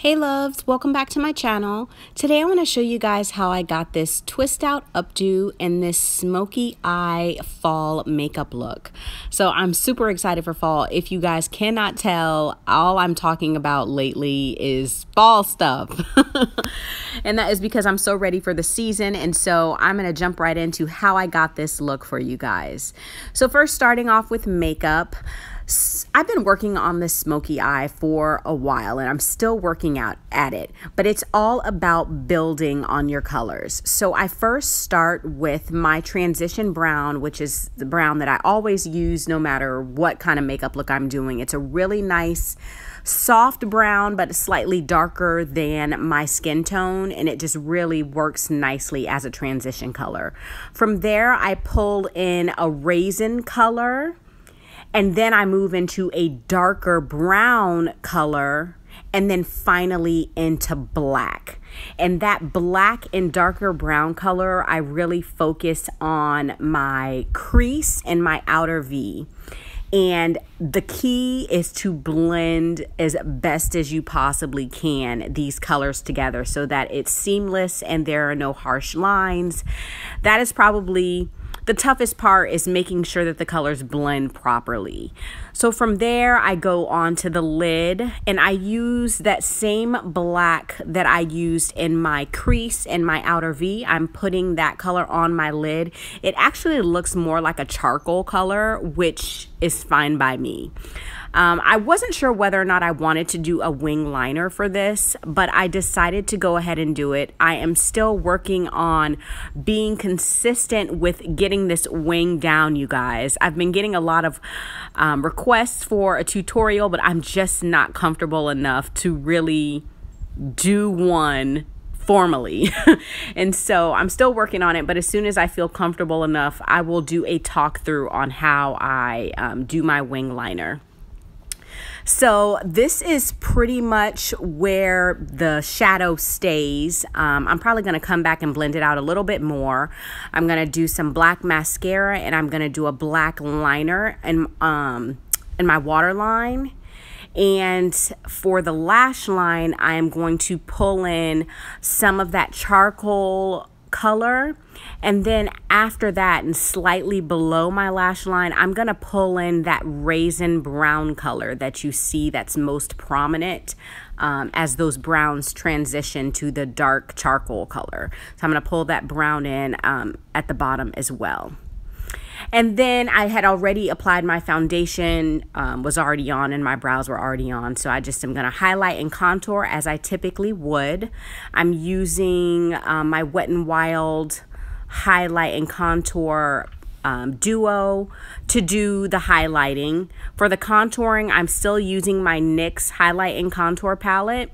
Hey loves, welcome back to my channel. Today I want to show you guys how I got this twist out updo and this smoky eye fall makeup look. So I'm super excited for fall. If you guys cannot tell, all I'm talking about lately is fall stuff. and that is because I'm so ready for the season and so I'm going to jump right into how I got this look for you guys. So first starting off with makeup. I've been working on this smoky eye for a while and I'm still working out at it, but it's all about building on your colors. So I first start with my transition brown, which is the brown that I always use no matter what kind of makeup look I'm doing. It's a really nice soft brown, but slightly darker than my skin tone, and it just really works nicely as a transition color. From there, I pull in a raisin color and then I move into a darker brown color and then finally into black. And that black and darker brown color, I really focus on my crease and my outer V. And the key is to blend as best as you possibly can these colors together so that it's seamless and there are no harsh lines. That is probably the toughest part is making sure that the colors blend properly. So from there, I go on to the lid and I use that same black that I used in my crease and my outer V. I'm putting that color on my lid. It actually looks more like a charcoal color, which is fine by me. Um, I wasn't sure whether or not I wanted to do a wing liner for this, but I decided to go ahead and do it. I am still working on being consistent with getting this wing down, you guys. I've been getting a lot of um, requests for a tutorial, but I'm just not comfortable enough to really do one formally. and so I'm still working on it, but as soon as I feel comfortable enough, I will do a talk through on how I um, do my wing liner. So this is pretty much where the shadow stays. Um, I'm probably going to come back and blend it out a little bit more. I'm going to do some black mascara and I'm going to do a black liner and um, in my waterline and for the lash line, I am going to pull in some of that charcoal color. And then after that and slightly below my lash line, I'm going to pull in that raisin brown color that you see that's most prominent um, as those browns transition to the dark charcoal color. So I'm going to pull that brown in um, at the bottom as well. And then I had already applied my foundation, um, was already on, and my brows were already on. So I just am going to highlight and contour as I typically would. I'm using um, my Wet n Wild highlight and contour um, duo to do the highlighting. For the contouring, I'm still using my NYX highlight and contour palette.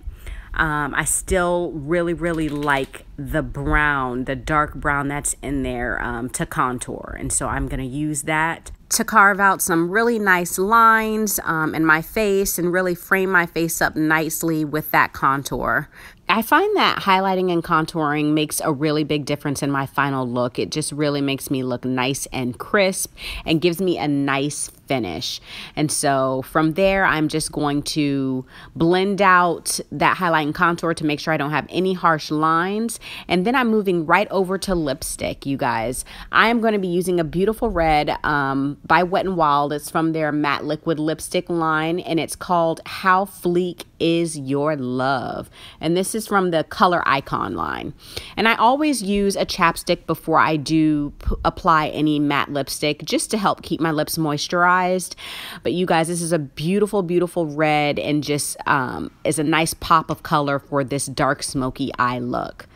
Um, I still really, really like the brown, the dark brown that's in there um, to contour. And so I'm going to use that to carve out some really nice lines um, in my face and really frame my face up nicely with that contour. I find that highlighting and contouring makes a really big difference in my final look. It just really makes me look nice and crisp and gives me a nice finish. And so from there, I'm just going to blend out that highlight and contour to make sure I don't have any harsh lines. And then I'm moving right over to lipstick, you guys. I am going to be using a beautiful red um, by Wet n Wild. It's from their matte liquid lipstick line, and it's called How Fleek is Your Love. And this is from the Color Icon line. And I always use a chapstick before I do apply any matte lipstick just to help keep my lips moisturized surprised. But you guys, this is a beautiful, beautiful red and just um, is a nice pop of color for this dark smoky eye look.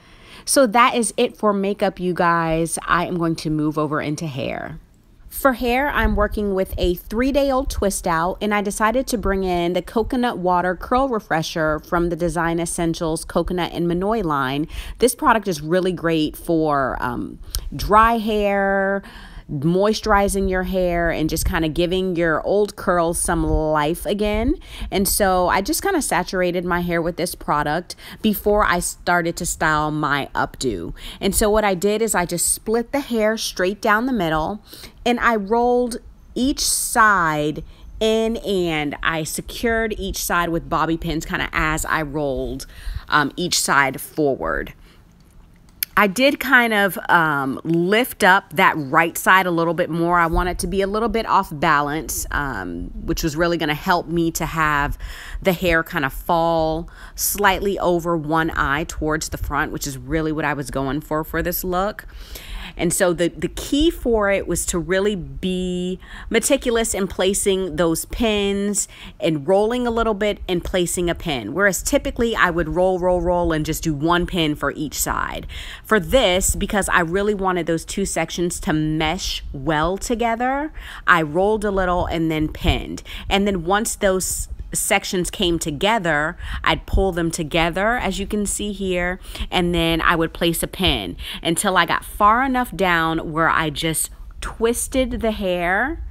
So that is it for makeup, you guys. I am going to move over into hair. For hair, I'm working with a three day old twist out, and I decided to bring in the Coconut Water Curl Refresher from the Design Essentials Coconut and Minoy line. This product is really great for um, dry hair moisturizing your hair and just kind of giving your old curls some life again. And so I just kind of saturated my hair with this product before I started to style my updo. And so what I did is I just split the hair straight down the middle and I rolled each side in and I secured each side with bobby pins kind of as I rolled um, each side forward. I did kind of um, lift up that right side a little bit more. I want it to be a little bit off balance, um, which was really going to help me to have the hair kind of fall slightly over one eye towards the front, which is really what I was going for for this look. And so the, the key for it was to really be meticulous in placing those pins and rolling a little bit and placing a pin. Whereas typically I would roll, roll, roll and just do one pin for each side. For this, because I really wanted those two sections to mesh well together, I rolled a little and then pinned. And then once those sections came together, I'd pull them together as you can see here, and then I would place a pin until I got far enough down where I just twisted the hair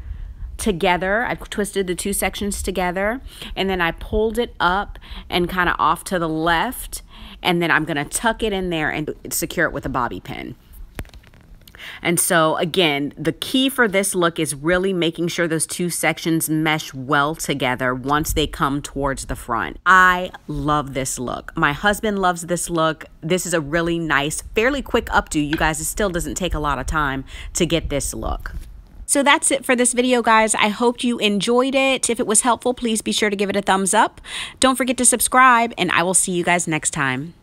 together. I twisted the two sections together and then I pulled it up and kind of off to the left and then I'm going to tuck it in there and secure it with a bobby pin. And so again, the key for this look is really making sure those two sections mesh well together once they come towards the front. I love this look. My husband loves this look. This is a really nice, fairly quick updo. You guys, it still doesn't take a lot of time to get this look. So that's it for this video, guys. I hope you enjoyed it. If it was helpful, please be sure to give it a thumbs up. Don't forget to subscribe, and I will see you guys next time.